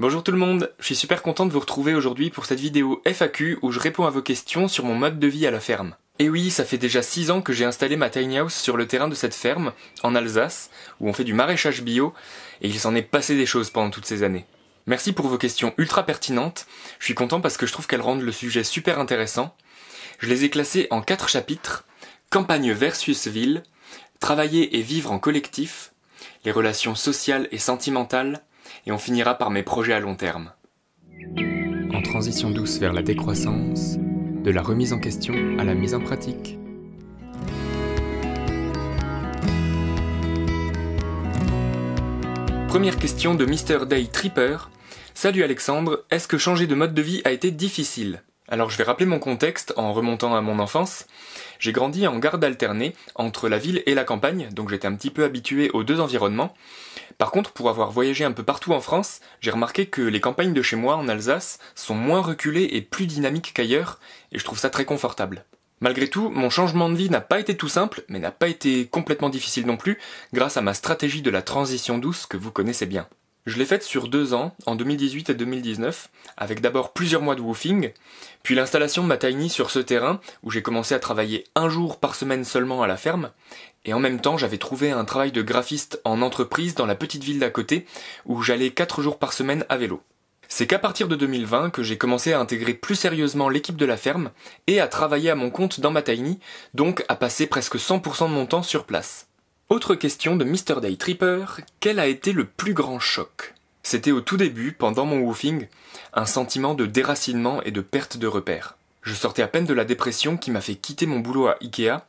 Bonjour tout le monde, je suis super content de vous retrouver aujourd'hui pour cette vidéo FAQ où je réponds à vos questions sur mon mode de vie à la ferme. Et oui, ça fait déjà 6 ans que j'ai installé ma tiny house sur le terrain de cette ferme, en Alsace, où on fait du maraîchage bio, et il s'en est passé des choses pendant toutes ces années. Merci pour vos questions ultra pertinentes, je suis content parce que je trouve qu'elles rendent le sujet super intéressant. Je les ai classées en 4 chapitres, campagne versus ville, travailler et vivre en collectif, les relations sociales et sentimentales, et on finira par mes projets à long terme. En transition douce vers la décroissance, de la remise en question à la mise en pratique. Première question de Mr. Day Tripper. Salut Alexandre, est-ce que changer de mode de vie a été difficile alors je vais rappeler mon contexte en remontant à mon enfance. J'ai grandi en garde alternée entre la ville et la campagne, donc j'étais un petit peu habitué aux deux environnements. Par contre, pour avoir voyagé un peu partout en France, j'ai remarqué que les campagnes de chez moi en Alsace sont moins reculées et plus dynamiques qu'ailleurs, et je trouve ça très confortable. Malgré tout, mon changement de vie n'a pas été tout simple, mais n'a pas été complètement difficile non plus, grâce à ma stratégie de la transition douce que vous connaissez bien. Je l'ai faite sur deux ans, en 2018 et 2019, avec d'abord plusieurs mois de woofing, puis l'installation de ma tiny sur ce terrain où j'ai commencé à travailler un jour par semaine seulement à la ferme, et en même temps j'avais trouvé un travail de graphiste en entreprise dans la petite ville d'à côté où j'allais quatre jours par semaine à vélo. C'est qu'à partir de 2020 que j'ai commencé à intégrer plus sérieusement l'équipe de la ferme et à travailler à mon compte dans ma tiny, donc à passer presque 100% de mon temps sur place. Autre question de Mr. Day Tripper, quel a été le plus grand choc C'était au tout début, pendant mon woofing, un sentiment de déracinement et de perte de repères. Je sortais à peine de la dépression qui m'a fait quitter mon boulot à Ikea.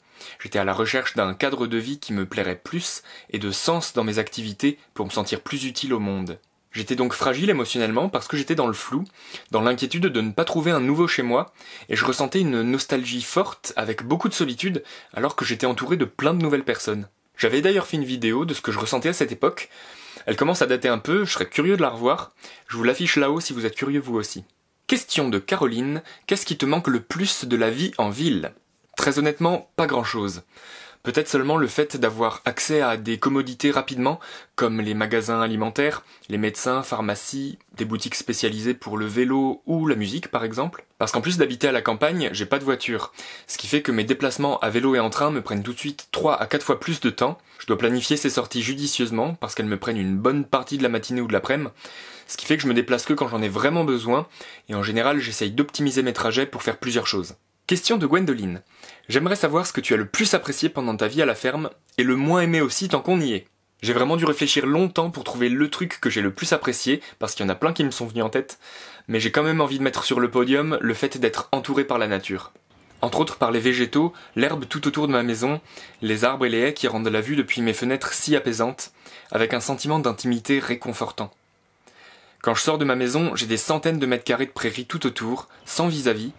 J'étais à la recherche d'un cadre de vie qui me plairait plus et de sens dans mes activités pour me sentir plus utile au monde. J'étais donc fragile émotionnellement parce que j'étais dans le flou, dans l'inquiétude de ne pas trouver un nouveau chez moi, et je ressentais une nostalgie forte avec beaucoup de solitude alors que j'étais entouré de plein de nouvelles personnes. J'avais d'ailleurs fait une vidéo de ce que je ressentais à cette époque. Elle commence à dater un peu, je serais curieux de la revoir. Je vous l'affiche là-haut si vous êtes curieux vous aussi. Question de Caroline, qu'est-ce qui te manque le plus de la vie en ville Très honnêtement, pas grand-chose. Peut-être seulement le fait d'avoir accès à des commodités rapidement, comme les magasins alimentaires, les médecins, pharmacies, des boutiques spécialisées pour le vélo ou la musique par exemple. Parce qu'en plus d'habiter à la campagne, j'ai pas de voiture, ce qui fait que mes déplacements à vélo et en train me prennent tout de suite 3 à 4 fois plus de temps. Je dois planifier ces sorties judicieusement parce qu'elles me prennent une bonne partie de la matinée ou de l'après-midi, ce qui fait que je me déplace que quand j'en ai vraiment besoin, et en général j'essaye d'optimiser mes trajets pour faire plusieurs choses. Question de Gwendoline. J'aimerais savoir ce que tu as le plus apprécié pendant ta vie à la ferme, et le moins aimé aussi tant qu'on y est. J'ai vraiment dû réfléchir longtemps pour trouver le truc que j'ai le plus apprécié, parce qu'il y en a plein qui me sont venus en tête, mais j'ai quand même envie de mettre sur le podium le fait d'être entouré par la nature. Entre autres par les végétaux, l'herbe tout autour de ma maison, les arbres et les haies qui rendent la vue depuis mes fenêtres si apaisante, avec un sentiment d'intimité réconfortant. Quand je sors de ma maison, j'ai des centaines de mètres carrés de prairies tout autour, sans vis à -vis,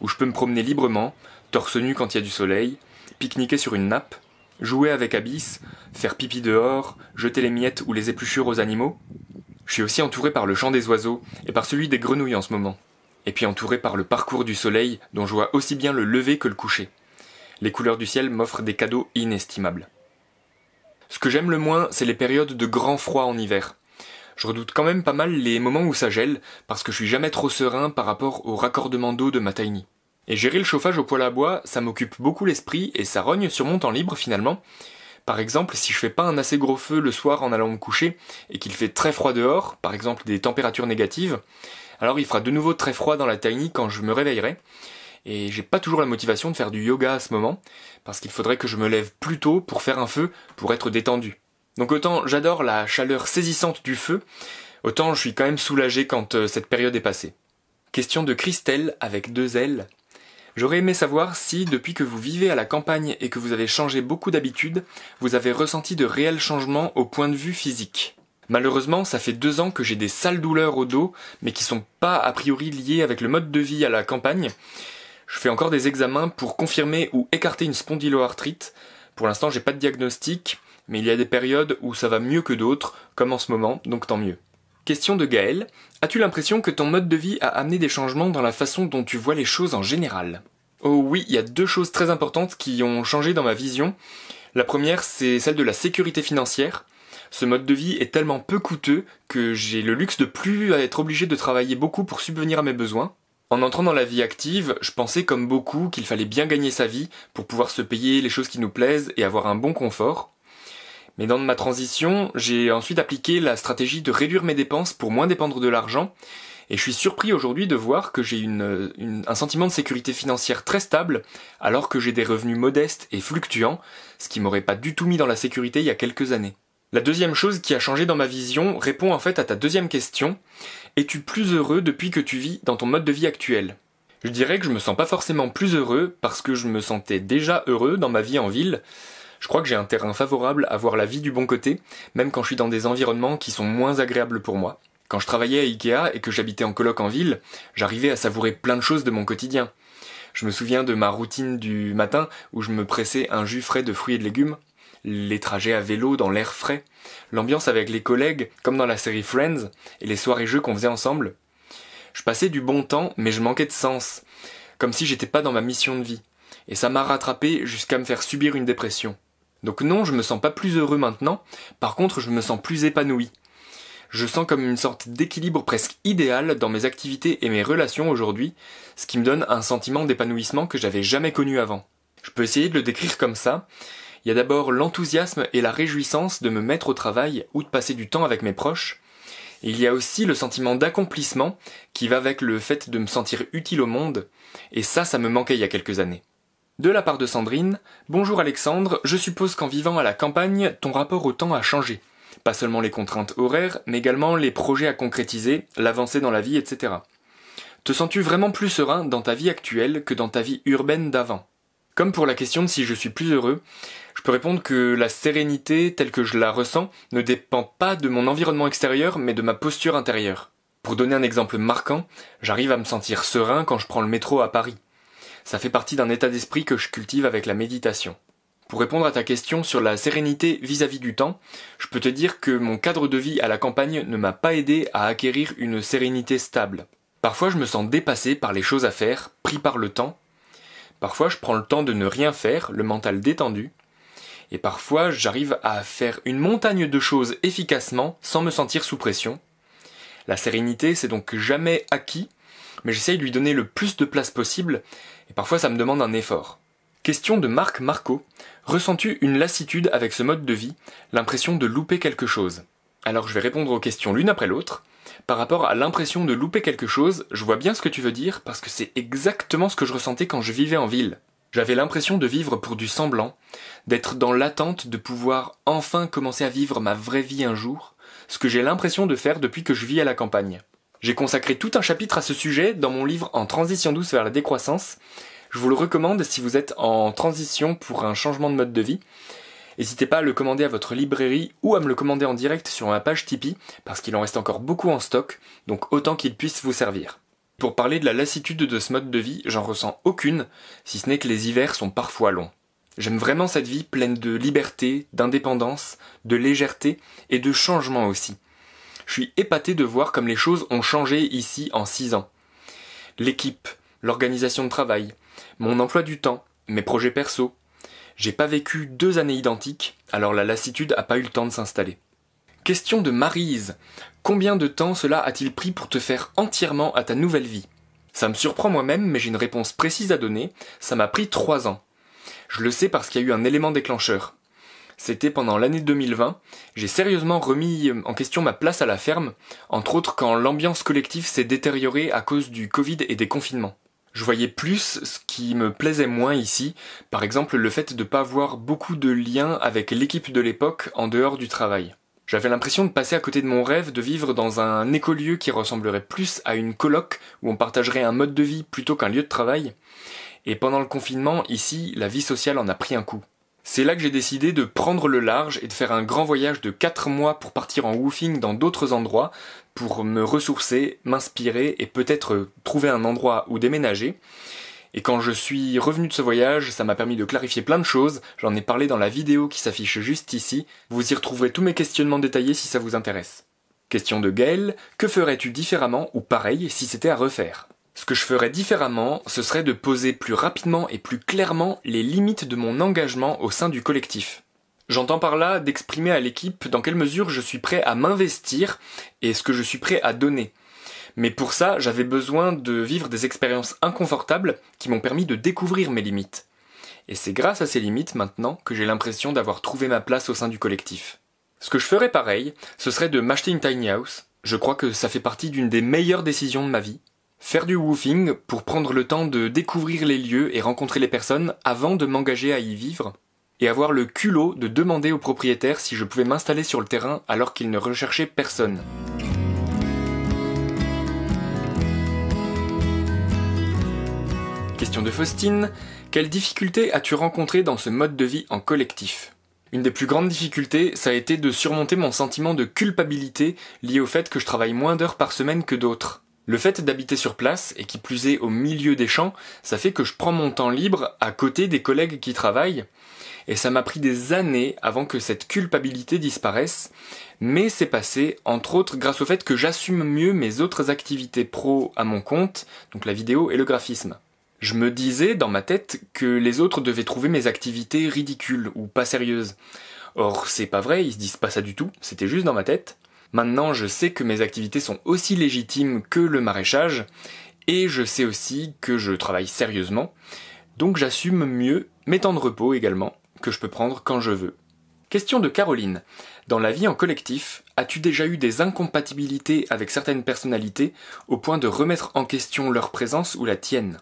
où je peux me promener librement, torse nu quand il y a du soleil, pique-niquer sur une nappe, jouer avec Abyss, faire pipi dehors, jeter les miettes ou les épluchures aux animaux. Je suis aussi entouré par le chant des oiseaux et par celui des grenouilles en ce moment. Et puis entouré par le parcours du soleil dont je vois aussi bien le lever que le coucher. Les couleurs du ciel m'offrent des cadeaux inestimables. Ce que j'aime le moins, c'est les périodes de grand froid en hiver. Je redoute quand même pas mal les moments où ça gèle, parce que je suis jamais trop serein par rapport au raccordement d'eau de ma tiny. Et gérer le chauffage au poêle à bois, ça m'occupe beaucoup l'esprit et ça rogne sur mon temps libre finalement. Par exemple, si je fais pas un assez gros feu le soir en allant me coucher et qu'il fait très froid dehors, par exemple des températures négatives, alors il fera de nouveau très froid dans la tiny quand je me réveillerai. Et j'ai pas toujours la motivation de faire du yoga à ce moment, parce qu'il faudrait que je me lève plus tôt pour faire un feu, pour être détendu. Donc autant j'adore la chaleur saisissante du feu, autant je suis quand même soulagé quand euh, cette période est passée. Question de Christelle avec deux ailes. J'aurais aimé savoir si, depuis que vous vivez à la campagne et que vous avez changé beaucoup d'habitudes, vous avez ressenti de réels changements au point de vue physique. Malheureusement, ça fait deux ans que j'ai des sales douleurs au dos, mais qui sont pas a priori liées avec le mode de vie à la campagne. Je fais encore des examens pour confirmer ou écarter une spondyloarthrite. Pour l'instant, j'ai pas de diagnostic, mais il y a des périodes où ça va mieux que d'autres, comme en ce moment, donc tant mieux. Question de Gaël. As-tu l'impression que ton mode de vie a amené des changements dans la façon dont tu vois les choses en général Oh oui, il y a deux choses très importantes qui ont changé dans ma vision. La première, c'est celle de la sécurité financière. Ce mode de vie est tellement peu coûteux que j'ai le luxe de plus être obligé de travailler beaucoup pour subvenir à mes besoins. En entrant dans la vie active, je pensais comme beaucoup qu'il fallait bien gagner sa vie pour pouvoir se payer les choses qui nous plaisent et avoir un bon confort. Mais dans ma transition, j'ai ensuite appliqué la stratégie de réduire mes dépenses pour moins dépendre de l'argent. Et je suis surpris aujourd'hui de voir que j'ai une, un sentiment de sécurité financière très stable, alors que j'ai des revenus modestes et fluctuants, ce qui m'aurait pas du tout mis dans la sécurité il y a quelques années. La deuxième chose qui a changé dans ma vision répond en fait à ta deuxième question. Es-tu plus heureux depuis que tu vis dans ton mode de vie actuel Je dirais que je me sens pas forcément plus heureux parce que je me sentais déjà heureux dans ma vie en ville, je crois que j'ai un terrain favorable à voir la vie du bon côté, même quand je suis dans des environnements qui sont moins agréables pour moi. Quand je travaillais à Ikea et que j'habitais en coloc en ville, j'arrivais à savourer plein de choses de mon quotidien. Je me souviens de ma routine du matin où je me pressais un jus frais de fruits et de légumes, les trajets à vélo dans l'air frais, l'ambiance avec les collègues, comme dans la série Friends, et les soirées jeux qu'on faisait ensemble. Je passais du bon temps, mais je manquais de sens, comme si j'étais pas dans ma mission de vie. Et ça m'a rattrapé jusqu'à me faire subir une dépression. Donc non, je me sens pas plus heureux maintenant, par contre je me sens plus épanoui. Je sens comme une sorte d'équilibre presque idéal dans mes activités et mes relations aujourd'hui, ce qui me donne un sentiment d'épanouissement que j'avais jamais connu avant. Je peux essayer de le décrire comme ça. Il y a d'abord l'enthousiasme et la réjouissance de me mettre au travail ou de passer du temps avec mes proches. il y a aussi le sentiment d'accomplissement qui va avec le fait de me sentir utile au monde, et ça, ça me manquait il y a quelques années. De la part de Sandrine, Bonjour Alexandre, je suppose qu'en vivant à la campagne, ton rapport au temps a changé. Pas seulement les contraintes horaires, mais également les projets à concrétiser, l'avancée dans la vie, etc. Te sens-tu vraiment plus serein dans ta vie actuelle que dans ta vie urbaine d'avant Comme pour la question de si je suis plus heureux, je peux répondre que la sérénité telle que je la ressens ne dépend pas de mon environnement extérieur mais de ma posture intérieure. Pour donner un exemple marquant, j'arrive à me sentir serein quand je prends le métro à Paris. Ça fait partie d'un état d'esprit que je cultive avec la méditation. Pour répondre à ta question sur la sérénité vis-à-vis du temps, je peux te dire que mon cadre de vie à la campagne ne m'a pas aidé à acquérir une sérénité stable. Parfois je me sens dépassé par les choses à faire, pris par le temps. Parfois je prends le temps de ne rien faire, le mental détendu. Et parfois j'arrive à faire une montagne de choses efficacement sans me sentir sous pression. La sérénité c'est donc jamais acquis, mais j'essaye de lui donner le plus de place possible et parfois ça me demande un effort. Question de Marc Marco. Ressens-tu une lassitude avec ce mode de vie, l'impression de louper quelque chose Alors je vais répondre aux questions l'une après l'autre. Par rapport à l'impression de louper quelque chose, je vois bien ce que tu veux dire parce que c'est exactement ce que je ressentais quand je vivais en ville. J'avais l'impression de vivre pour du semblant, d'être dans l'attente de pouvoir enfin commencer à vivre ma vraie vie un jour, ce que j'ai l'impression de faire depuis que je vis à la campagne. J'ai consacré tout un chapitre à ce sujet dans mon livre En transition douce vers la décroissance. Je vous le recommande si vous êtes en transition pour un changement de mode de vie. N'hésitez pas à le commander à votre librairie ou à me le commander en direct sur ma page Tipeee parce qu'il en reste encore beaucoup en stock, donc autant qu'il puisse vous servir. Pour parler de la lassitude de ce mode de vie, j'en ressens aucune, si ce n'est que les hivers sont parfois longs. J'aime vraiment cette vie pleine de liberté, d'indépendance, de légèreté et de changement aussi. Je suis épaté de voir comme les choses ont changé ici en six ans. L'équipe, l'organisation de travail, mon emploi du temps, mes projets perso. J'ai pas vécu deux années identiques, alors la lassitude a pas eu le temps de s'installer. Question de Marise. Combien de temps cela a-t-il pris pour te faire entièrement à ta nouvelle vie Ça me surprend moi-même, mais j'ai une réponse précise à donner. Ça m'a pris trois ans. Je le sais parce qu'il y a eu un élément déclencheur. C'était pendant l'année 2020. J'ai sérieusement remis euh, en question ma place à la ferme, entre autres quand l'ambiance collective s'est détériorée à cause du Covid et des confinements. Je voyais plus ce qui me plaisait moins ici, par exemple le fait de ne pas avoir beaucoup de liens avec l'équipe de l'époque en dehors du travail. J'avais l'impression de passer à côté de mon rêve de vivre dans un écolieu qui ressemblerait plus à une coloc où on partagerait un mode de vie plutôt qu'un lieu de travail. Et pendant le confinement, ici, la vie sociale en a pris un coup. C'est là que j'ai décidé de prendre le large et de faire un grand voyage de 4 mois pour partir en woofing dans d'autres endroits, pour me ressourcer, m'inspirer et peut-être trouver un endroit où déménager. Et quand je suis revenu de ce voyage, ça m'a permis de clarifier plein de choses, j'en ai parlé dans la vidéo qui s'affiche juste ici, vous y retrouverez tous mes questionnements détaillés si ça vous intéresse. Question de Gaël, que ferais-tu différemment ou pareil si c'était à refaire ce que je ferais différemment, ce serait de poser plus rapidement et plus clairement les limites de mon engagement au sein du collectif. J'entends par là d'exprimer à l'équipe dans quelle mesure je suis prêt à m'investir et ce que je suis prêt à donner. Mais pour ça, j'avais besoin de vivre des expériences inconfortables qui m'ont permis de découvrir mes limites. Et c'est grâce à ces limites maintenant que j'ai l'impression d'avoir trouvé ma place au sein du collectif. Ce que je ferais pareil, ce serait de m'acheter une tiny house. Je crois que ça fait partie d'une des meilleures décisions de ma vie. Faire du woofing pour prendre le temps de découvrir les lieux et rencontrer les personnes avant de m'engager à y vivre, et avoir le culot de demander au propriétaire si je pouvais m'installer sur le terrain alors qu'il ne recherchait personne. Question de Faustine, quelles difficultés as-tu rencontrées dans ce mode de vie en collectif Une des plus grandes difficultés, ça a été de surmonter mon sentiment de culpabilité lié au fait que je travaille moins d'heures par semaine que d'autres. Le fait d'habiter sur place, et qui plus est au milieu des champs, ça fait que je prends mon temps libre à côté des collègues qui travaillent, et ça m'a pris des années avant que cette culpabilité disparaisse, mais c'est passé entre autres grâce au fait que j'assume mieux mes autres activités pro à mon compte, donc la vidéo et le graphisme. Je me disais dans ma tête que les autres devaient trouver mes activités ridicules ou pas sérieuses. Or, c'est pas vrai, ils se disent pas ça du tout, c'était juste dans ma tête. Maintenant, je sais que mes activités sont aussi légitimes que le maraîchage, et je sais aussi que je travaille sérieusement, donc j'assume mieux mes temps de repos également, que je peux prendre quand je veux. Question de Caroline. Dans la vie en collectif, as-tu déjà eu des incompatibilités avec certaines personnalités au point de remettre en question leur présence ou la tienne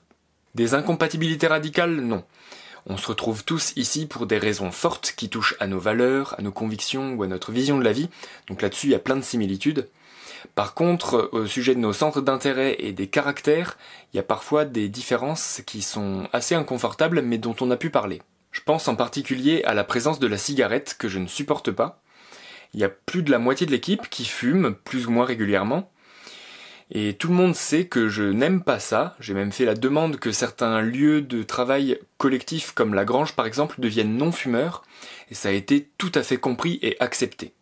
Des incompatibilités radicales, non. On se retrouve tous ici pour des raisons fortes qui touchent à nos valeurs, à nos convictions ou à notre vision de la vie, donc là-dessus il y a plein de similitudes. Par contre, au sujet de nos centres d'intérêt et des caractères, il y a parfois des différences qui sont assez inconfortables mais dont on a pu parler. Je pense en particulier à la présence de la cigarette que je ne supporte pas. Il y a plus de la moitié de l'équipe qui fume, plus ou moins régulièrement, et tout le monde sait que je n'aime pas ça, j'ai même fait la demande que certains lieux de travail collectifs comme la grange par exemple deviennent non-fumeurs, et ça a été tout à fait compris et accepté.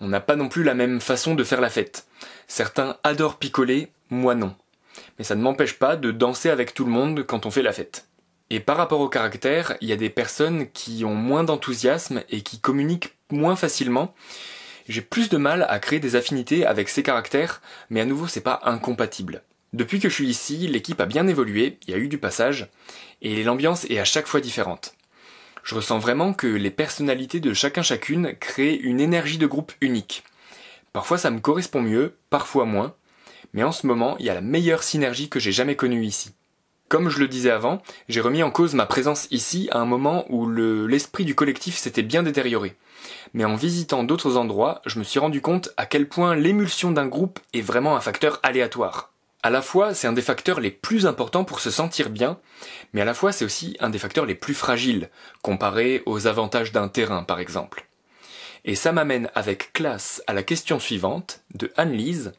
On n'a pas non plus la même façon de faire la fête. Certains adorent picoler, moi non. Mais ça ne m'empêche pas de danser avec tout le monde quand on fait la fête. Et par rapport au caractère, il y a des personnes qui ont moins d'enthousiasme et qui communiquent moins facilement, j'ai plus de mal à créer des affinités avec ces caractères, mais à nouveau c'est pas incompatible. Depuis que je suis ici, l'équipe a bien évolué, il y a eu du passage, et l'ambiance est à chaque fois différente. Je ressens vraiment que les personnalités de chacun chacune créent une énergie de groupe unique. Parfois ça me correspond mieux, parfois moins, mais en ce moment il y a la meilleure synergie que j'ai jamais connue ici. Comme je le disais avant, j'ai remis en cause ma présence ici à un moment où l'esprit du collectif s'était bien détérioré. Mais en visitant d'autres endroits, je me suis rendu compte à quel point l'émulsion d'un groupe est vraiment un facteur aléatoire. À la fois, c'est un des facteurs les plus importants pour se sentir bien, mais à la fois, c'est aussi un des facteurs les plus fragiles, comparé aux avantages d'un terrain, par exemple. Et ça m'amène avec classe à la question suivante, de Anne-Lise.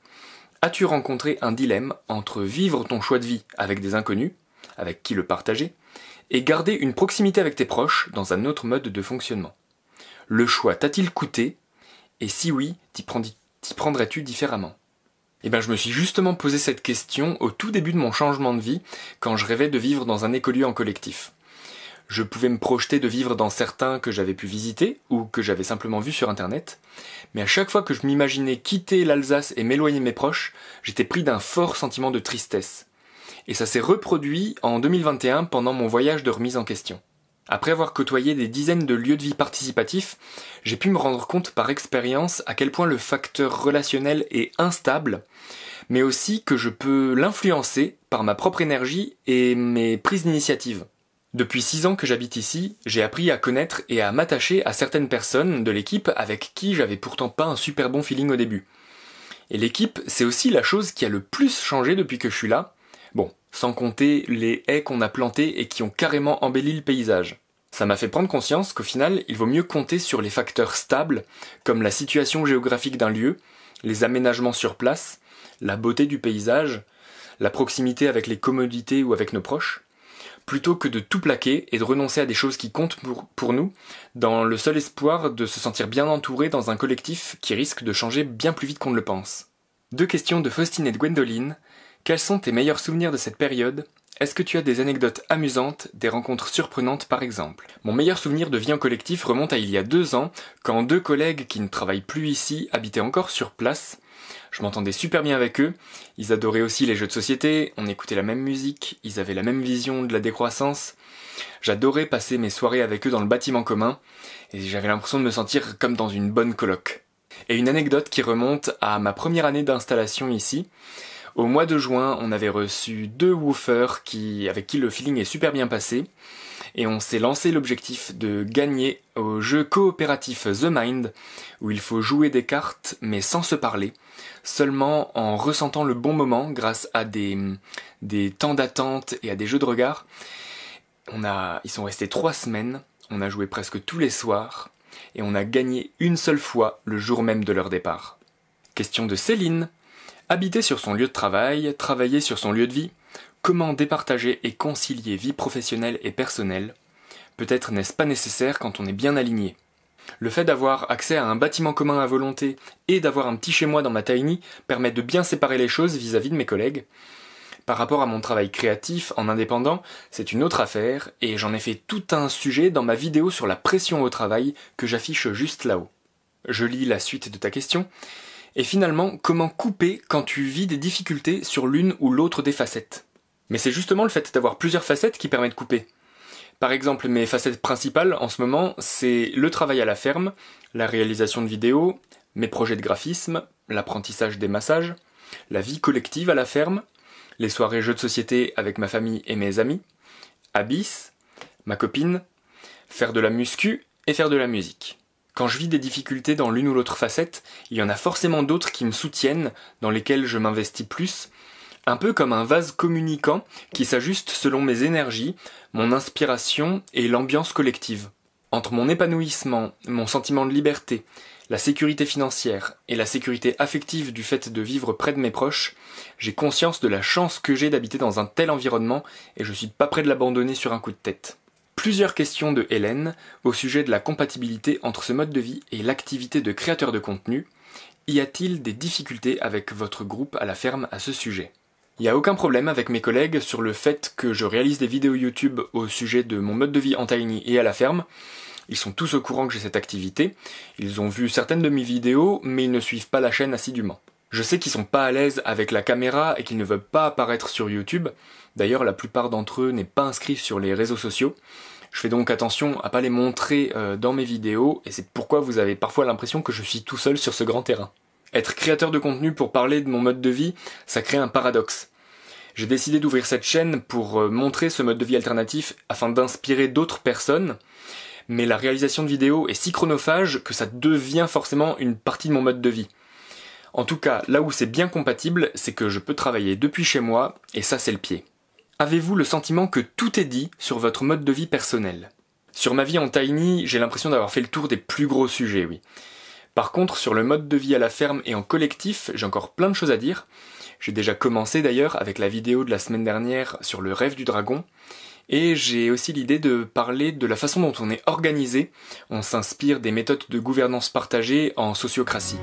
As-tu rencontré un dilemme entre vivre ton choix de vie avec des inconnus, avec qui le partager, et garder une proximité avec tes proches dans un autre mode de fonctionnement le choix t'a-t-il coûté Et si oui, t'y prendrais-tu différemment eh bien, je me suis justement posé cette question au tout début de mon changement de vie, quand je rêvais de vivre dans un écolieu en collectif. Je pouvais me projeter de vivre dans certains que j'avais pu visiter ou que j'avais simplement vus sur internet, mais à chaque fois que je m'imaginais quitter l'Alsace et m'éloigner de mes proches, j'étais pris d'un fort sentiment de tristesse. Et ça s'est reproduit en 2021 pendant mon voyage de remise en question. Après avoir côtoyé des dizaines de lieux de vie participatifs, j'ai pu me rendre compte par expérience à quel point le facteur relationnel est instable, mais aussi que je peux l'influencer par ma propre énergie et mes prises d'initiative. Depuis six ans que j'habite ici, j'ai appris à connaître et à m'attacher à certaines personnes de l'équipe avec qui j'avais pourtant pas un super bon feeling au début. Et l'équipe, c'est aussi la chose qui a le plus changé depuis que je suis là. Bon, sans compter les haies qu'on a plantées et qui ont carrément embelli le paysage. Ça m'a fait prendre conscience qu'au final, il vaut mieux compter sur les facteurs stables, comme la situation géographique d'un lieu, les aménagements sur place, la beauté du paysage, la proximité avec les commodités ou avec nos proches, plutôt que de tout plaquer et de renoncer à des choses qui comptent pour, nous, dans le seul espoir de se sentir bien entouré dans un collectif qui risque de changer bien plus vite qu'on ne le pense. Deux questions de Faustine et de Gwendoline quels sont tes meilleurs souvenirs de cette période Est-ce que tu as des anecdotes amusantes, des rencontres surprenantes par exemple Mon meilleur souvenir de vie en collectif remonte à il y a deux ans, quand deux collègues qui ne travaillent plus ici habitaient encore sur place. Je m'entendais super bien avec eux, ils adoraient aussi les jeux de société, on écoutait la même musique, ils avaient la même vision de la décroissance. J'adorais passer mes soirées avec eux dans le bâtiment commun, et j'avais l'impression de me sentir comme dans une bonne coloc. Et une anecdote qui remonte à ma première année d'installation ici. Au mois de juin, on avait reçu deux woofers qui, avec qui le feeling est super bien passé et on s'est lancé l'objectif de gagner au jeu coopératif The Mind, où il faut jouer des cartes mais sans se parler, seulement en ressentant le bon moment grâce à des, des temps d'attente et à des jeux de regard. On a, ils sont restés trois semaines, on a joué presque tous les soirs, et on a gagné une seule fois le jour même de leur départ. Question de Céline, Habiter sur son lieu de travail, travailler sur son lieu de vie, comment départager et concilier vie professionnelle et personnelle Peut-être n'est-ce pas nécessaire quand on est bien aligné. Le fait d'avoir accès à un bâtiment commun à volonté et d'avoir un petit chez moi dans ma tiny permet de bien séparer les choses vis-à-vis -vis de mes collègues. Par rapport à mon travail créatif en indépendant, c'est une autre affaire et j'en ai fait tout un sujet dans ma vidéo sur la pression au travail que j'affiche juste là-haut. Je lis la suite de ta question. Et finalement, comment couper quand tu vis des difficultés sur l'une ou l'autre des facettes Mais c'est justement le fait d'avoir plusieurs facettes qui permet de couper. Par exemple, mes facettes principales en ce moment, c'est le travail à la ferme, la réalisation de vidéos, mes projets de graphisme, l'apprentissage des massages, la vie collective à la ferme, les soirées jeux de société avec ma famille et mes amis, Abyss, ma copine, faire de la muscu et faire de la musique. Quand je vis des difficultés dans l'une ou l'autre facette, il y en a forcément d'autres qui me soutiennent, dans lesquelles je m'investis plus, un peu comme un vase communicant qui s'ajuste selon mes énergies, mon inspiration et l'ambiance collective. Entre mon épanouissement, mon sentiment de liberté, la sécurité financière et la sécurité affective du fait de vivre près de mes proches, j'ai conscience de la chance que j'ai d'habiter dans un tel environnement et je suis pas prêt de l'abandonner sur un coup de tête plusieurs questions de Hélène au sujet de la compatibilité entre ce mode de vie et l'activité de créateur de contenu. Y a-t-il des difficultés avec votre groupe à la ferme à ce sujet Il n'y a aucun problème avec mes collègues sur le fait que je réalise des vidéos YouTube au sujet de mon mode de vie en tiny et à la ferme. Ils sont tous au courant que j'ai cette activité. Ils ont vu certaines de mes vidéos, mais ils ne suivent pas la chaîne assidûment. Je sais qu'ils sont pas à l'aise avec la caméra et qu'ils ne veulent pas apparaître sur YouTube, D'ailleurs, la plupart d'entre eux n'est pas inscrit sur les réseaux sociaux. Je fais donc attention à pas les montrer euh, dans mes vidéos et c'est pourquoi vous avez parfois l'impression que je suis tout seul sur ce grand terrain. Être créateur de contenu pour parler de mon mode de vie, ça crée un paradoxe. J'ai décidé d'ouvrir cette chaîne pour euh, montrer ce mode de vie alternatif afin d'inspirer d'autres personnes, mais la réalisation de vidéos est si chronophage que ça devient forcément une partie de mon mode de vie. En tout cas, là où c'est bien compatible, c'est que je peux travailler depuis chez moi, et ça c'est le pied. Avez-vous le sentiment que tout est dit sur votre mode de vie personnel Sur ma vie en tiny, j'ai l'impression d'avoir fait le tour des plus gros sujets, oui. Par contre, sur le mode de vie à la ferme et en collectif, j'ai encore plein de choses à dire. J'ai déjà commencé d'ailleurs avec la vidéo de la semaine dernière sur le rêve du dragon. Et j'ai aussi l'idée de parler de la façon dont on est organisé. On s'inspire des méthodes de gouvernance partagée en sociocratie.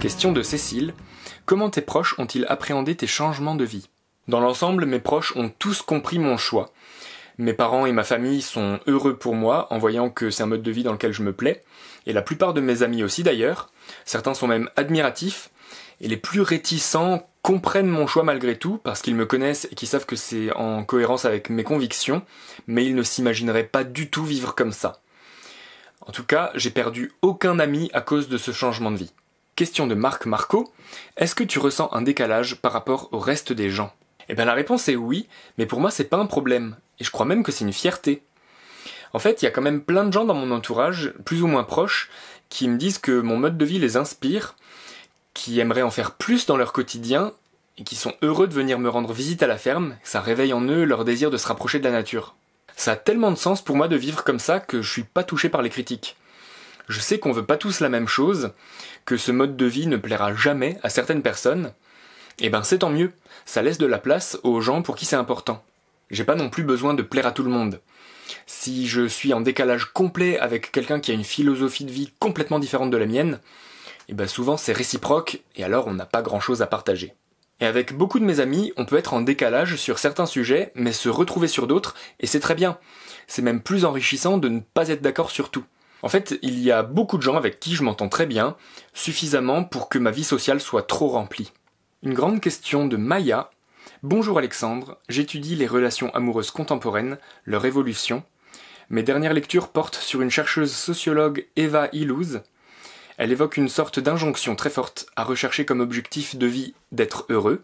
Question de Cécile. Comment tes proches ont-ils appréhendé tes changements de vie Dans l'ensemble, mes proches ont tous compris mon choix. Mes parents et ma famille sont heureux pour moi en voyant que c'est un mode de vie dans lequel je me plais, et la plupart de mes amis aussi d'ailleurs. Certains sont même admiratifs, et les plus réticents comprennent mon choix malgré tout, parce qu'ils me connaissent et qu'ils savent que c'est en cohérence avec mes convictions, mais ils ne s'imagineraient pas du tout vivre comme ça. En tout cas, j'ai perdu aucun ami à cause de ce changement de vie. Question de Marc Marco, est-ce que tu ressens un décalage par rapport au reste des gens Eh bien la réponse est oui, mais pour moi c'est pas un problème, et je crois même que c'est une fierté. En fait, il y a quand même plein de gens dans mon entourage, plus ou moins proches, qui me disent que mon mode de vie les inspire, qui aimeraient en faire plus dans leur quotidien, et qui sont heureux de venir me rendre visite à la ferme, ça réveille en eux leur désir de se rapprocher de la nature. Ça a tellement de sens pour moi de vivre comme ça que je suis pas touché par les critiques. Je sais qu'on veut pas tous la même chose, que ce mode de vie ne plaira jamais à certaines personnes. Eh ben c'est tant mieux, ça laisse de la place aux gens pour qui c'est important. J'ai pas non plus besoin de plaire à tout le monde. Si je suis en décalage complet avec quelqu'un qui a une philosophie de vie complètement différente de la mienne, et eh ben souvent c'est réciproque et alors on n'a pas grand chose à partager. Et avec beaucoup de mes amis, on peut être en décalage sur certains sujets, mais se retrouver sur d'autres, et c'est très bien. C'est même plus enrichissant de ne pas être d'accord sur tout. En fait, il y a beaucoup de gens avec qui je m'entends très bien, suffisamment pour que ma vie sociale soit trop remplie. Une grande question de Maya. Bonjour Alexandre, j'étudie les relations amoureuses contemporaines, leur évolution. Mes dernières lectures portent sur une chercheuse sociologue Eva Illouz. Elle évoque une sorte d'injonction très forte à rechercher comme objectif de vie d'être heureux.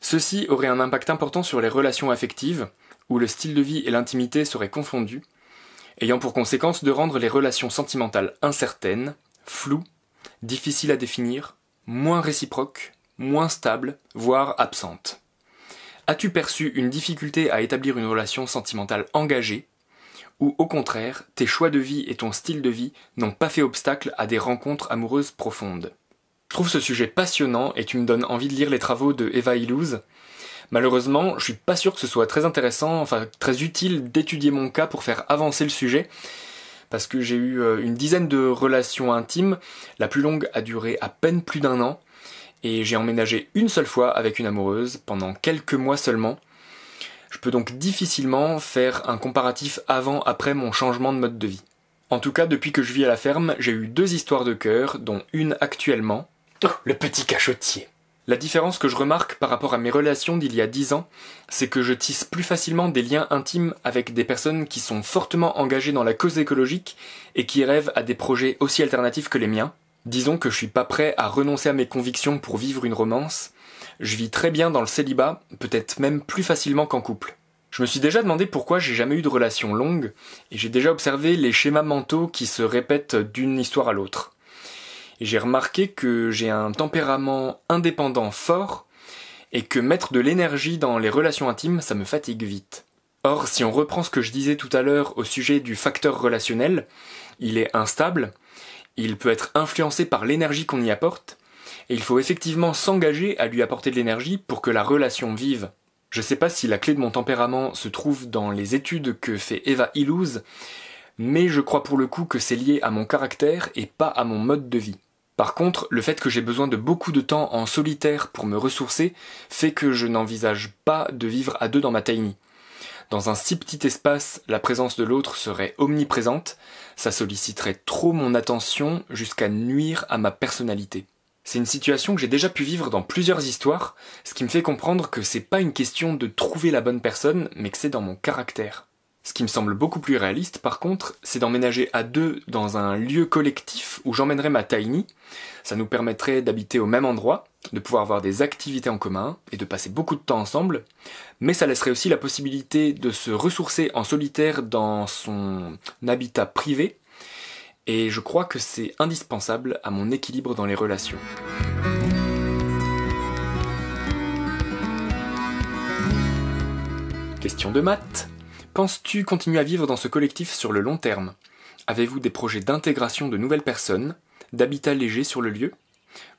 Ceci aurait un impact important sur les relations affectives, où le style de vie et l'intimité seraient confondus, ayant pour conséquence de rendre les relations sentimentales incertaines, floues, difficiles à définir, moins réciproques, moins stables, voire absentes. As-tu perçu une difficulté à établir une relation sentimentale engagée ou au contraire, tes choix de vie et ton style de vie n'ont pas fait obstacle à des rencontres amoureuses profondes. Je trouve ce sujet passionnant et tu me donnes envie de lire les travaux de Eva Illouz, Malheureusement, je suis pas sûr que ce soit très intéressant, enfin très utile d'étudier mon cas pour faire avancer le sujet parce que j'ai eu euh, une dizaine de relations intimes. La plus longue a duré à peine plus d'un an. Et j'ai emménagé une seule fois avec une amoureuse, pendant quelques mois seulement. Je peux donc difficilement faire un comparatif avant-après mon changement de mode de vie. En tout cas, depuis que je vis à la ferme, j'ai eu deux histoires de cœur, dont une actuellement. Oh, le petit cachotier la différence que je remarque par rapport à mes relations d'il y a dix ans, c'est que je tisse plus facilement des liens intimes avec des personnes qui sont fortement engagées dans la cause écologique et qui rêvent à des projets aussi alternatifs que les miens. Disons que je suis pas prêt à renoncer à mes convictions pour vivre une romance. Je vis très bien dans le célibat, peut-être même plus facilement qu'en couple. Je me suis déjà demandé pourquoi j'ai jamais eu de relations longues et j'ai déjà observé les schémas mentaux qui se répètent d'une histoire à l'autre j'ai remarqué que j'ai un tempérament indépendant fort et que mettre de l'énergie dans les relations intimes, ça me fatigue vite. Or, si on reprend ce que je disais tout à l'heure au sujet du facteur relationnel, il est instable, il peut être influencé par l'énergie qu'on y apporte, et il faut effectivement s'engager à lui apporter de l'énergie pour que la relation vive. Je sais pas si la clé de mon tempérament se trouve dans les études que fait Eva Illouz, mais je crois pour le coup que c'est lié à mon caractère et pas à mon mode de vie. Par contre, le fait que j'ai besoin de beaucoup de temps en solitaire pour me ressourcer fait que je n'envisage pas de vivre à deux dans ma tiny. Dans un si petit espace, la présence de l'autre serait omniprésente, ça solliciterait trop mon attention jusqu'à nuire à ma personnalité. C'est une situation que j'ai déjà pu vivre dans plusieurs histoires, ce qui me fait comprendre que c'est pas une question de trouver la bonne personne, mais que c'est dans mon caractère. Ce qui me semble beaucoup plus réaliste, par contre, c'est d'emménager à deux dans un lieu collectif où j'emmènerai ma tiny. Ça nous permettrait d'habiter au même endroit, de pouvoir avoir des activités en commun et de passer beaucoup de temps ensemble, mais ça laisserait aussi la possibilité de se ressourcer en solitaire dans son habitat privé, et je crois que c'est indispensable à mon équilibre dans les relations. Question de maths Penses-tu continuer à vivre dans ce collectif sur le long terme Avez-vous des projets d'intégration de nouvelles personnes, d'habitat léger sur le lieu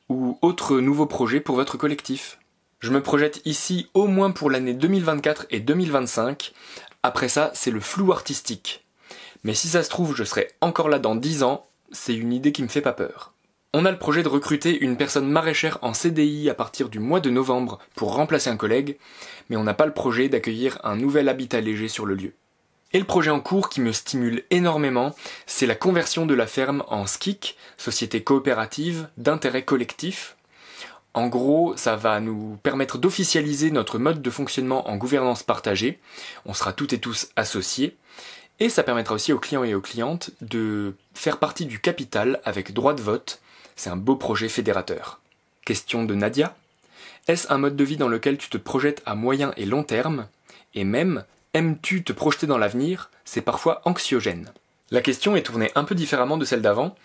Ou autres nouveaux projets pour votre collectif Je me projette ici au moins pour l'année 2024 et 2025. Après ça, c'est le flou artistique. Mais si ça se trouve, je serai encore là dans 10 ans, c'est une idée qui me fait pas peur. On a le projet de recruter une personne maraîchère en CDI à partir du mois de novembre pour remplacer un collègue, mais on n'a pas le projet d'accueillir un nouvel habitat léger sur le lieu. Et le projet en cours qui me stimule énormément, c'est la conversion de la ferme en SKIC, société coopérative d'intérêt collectif. En gros, ça va nous permettre d'officialiser notre mode de fonctionnement en gouvernance partagée. On sera toutes et tous associés. Et ça permettra aussi aux clients et aux clientes de faire partie du capital avec droit de vote c'est un beau projet fédérateur. Question de Nadia. Est-ce un mode de vie dans lequel tu te projettes à moyen et long terme Et même, aimes-tu te projeter dans l'avenir C'est parfois anxiogène. La question est tournée un peu différemment de celle d'avant.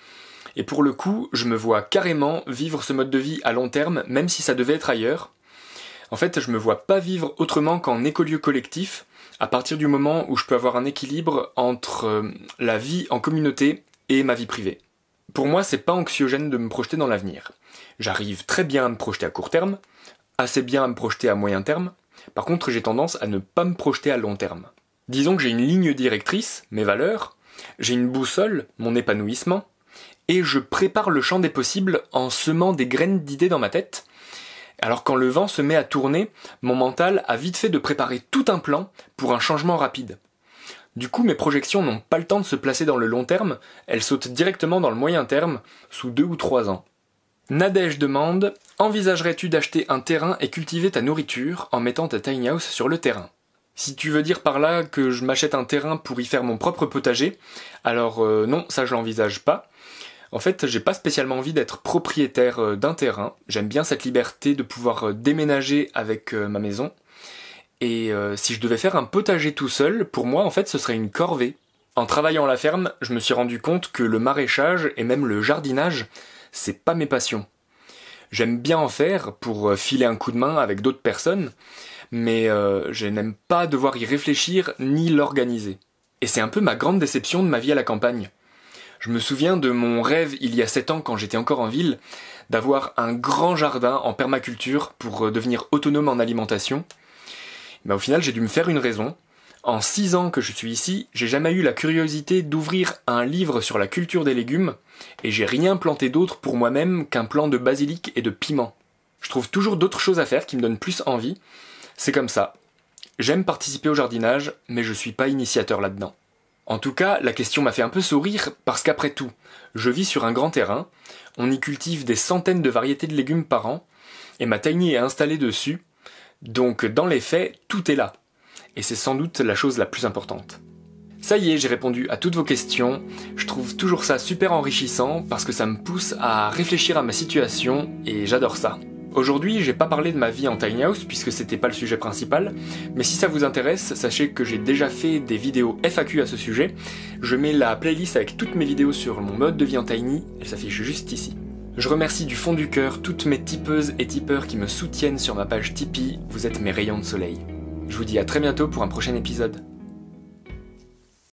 Et pour le coup, je me vois carrément vivre ce mode de vie à long terme, même si ça devait être ailleurs. En fait, je me vois pas vivre autrement qu'en écolieu collectif, à partir du moment où je peux avoir un équilibre entre euh, la vie en communauté et ma vie privée. Pour moi, c'est pas anxiogène de me projeter dans l'avenir. J'arrive très bien à me projeter à court terme, assez bien à me projeter à moyen terme. Par contre, j'ai tendance à ne pas me projeter à long terme. Disons que j'ai une ligne directrice, mes valeurs, j'ai une boussole, mon épanouissement, et je prépare le champ des possibles en semant des graines d'idées dans ma tête. Alors quand le vent se met à tourner, mon mental a vite fait de préparer tout un plan pour un changement rapide. Du coup, mes projections n'ont pas le temps de se placer dans le long terme, elles sautent directement dans le moyen terme, sous deux ou trois ans. Nadège demande Envisagerais-tu d'acheter un terrain et cultiver ta nourriture en mettant ta tiny house sur le terrain Si tu veux dire par là que je m'achète un terrain pour y faire mon propre potager, alors euh, non, ça je l'envisage pas. En fait, j'ai pas spécialement envie d'être propriétaire euh, d'un terrain. J'aime bien cette liberté de pouvoir euh, déménager avec ma maison. Et euh, si je devais faire un potager tout seul, pour moi en fait ce serait une corvée. En travaillant à la ferme, je me suis rendu compte que le maraîchage et même le jardinage, c'est pas mes passions. J'aime bien en faire pour euh, filer un coup de main avec d'autres personnes, mais euh, je n'aime pas devoir y réfléchir ni l'organiser. Et c'est un peu ma grande déception de ma vie à la campagne. Je me souviens de mon rêve il y a 7 ans quand j'étais encore en ville, d'avoir un grand jardin en permaculture pour devenir autonome en alimentation, mais au final j'ai dû me faire une raison. En 6 ans que je suis ici, j'ai jamais eu la curiosité d'ouvrir un livre sur la culture des légumes, et j'ai rien planté d'autre pour moi-même qu'un plan de basilic et de piment. Je trouve toujours d'autres choses à faire qui me donnent plus envie. C'est comme ça. J'aime participer au jardinage, mais je ne suis pas initiateur là-dedans. En tout cas, la question m'a fait un peu sourire parce qu'après tout, je vis sur un grand terrain, on y cultive des centaines de variétés de légumes par an, et ma tiny est installée dessus, donc dans les faits, tout est là. Et c'est sans doute la chose la plus importante. Ça y est, j'ai répondu à toutes vos questions. Je trouve toujours ça super enrichissant parce que ça me pousse à réfléchir à ma situation et j'adore ça. Aujourd'hui, j'ai pas parlé de ma vie en tiny house puisque c'était pas le sujet principal, mais si ça vous intéresse, sachez que j'ai déjà fait des vidéos FAQ à ce sujet. Je mets la playlist avec toutes mes vidéos sur mon mode de vie en tiny, elle s'affiche juste ici. Je remercie du fond du cœur toutes mes tipeuses et tipeurs qui me soutiennent sur ma page Tipeee, vous êtes mes rayons de soleil. Je vous dis à très bientôt pour un prochain épisode.